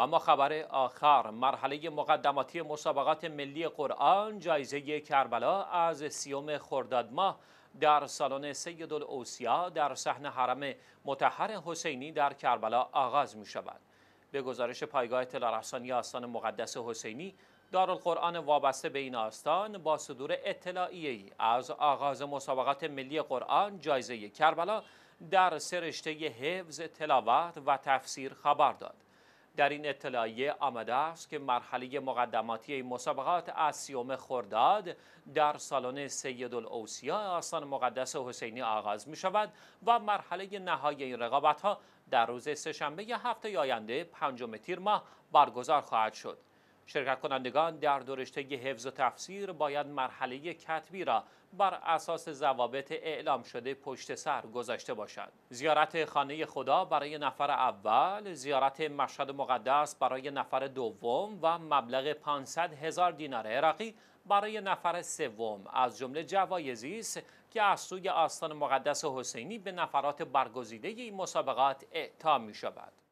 و ما خبر آخر مرحله مقدماتی مسابقات ملی قرآن جایزه کربلا از سیوم خرداد ماه در سالن سید الاوسیا در صحن حرم متحر حسینی در کربلا آغاز می شود. به گزارش پایگاه اطلاع رسانی آستان مقدس حسینی دارالقرآن وابسته به این آستان با صدور ای از آغاز مسابقات ملی قرآن جایزه کربلا در سرشته حفظ تلاوت و تفسیر خبر داد. در این اطلاعیه آمده است که مرحله مقدماتی این مسابقات از سیوم خرداد در سالن سید الاوسیا آسان مقدس حسینی آغاز می شود و مرحله نهایی این رقابت ها در روز سهشنبه هفته آینده پنجم تیر ماه برگزار خواهد شد. شرکت کنندگان در دورشته حفظ و تفسیر باید مرحله کتبی را بر اساس ضوابط اعلام شده پشت سر گذاشته باشند. زیارت خانه خدا برای نفر اول، زیارت مشهد مقدس برای نفر دوم و مبلغ 500 هزار دینار عراقی برای نفر سوم از جمله جوایزی است که از سوی آستان مقدس حسینی به نفرات برگزیده این مسابقات اعطا می شود.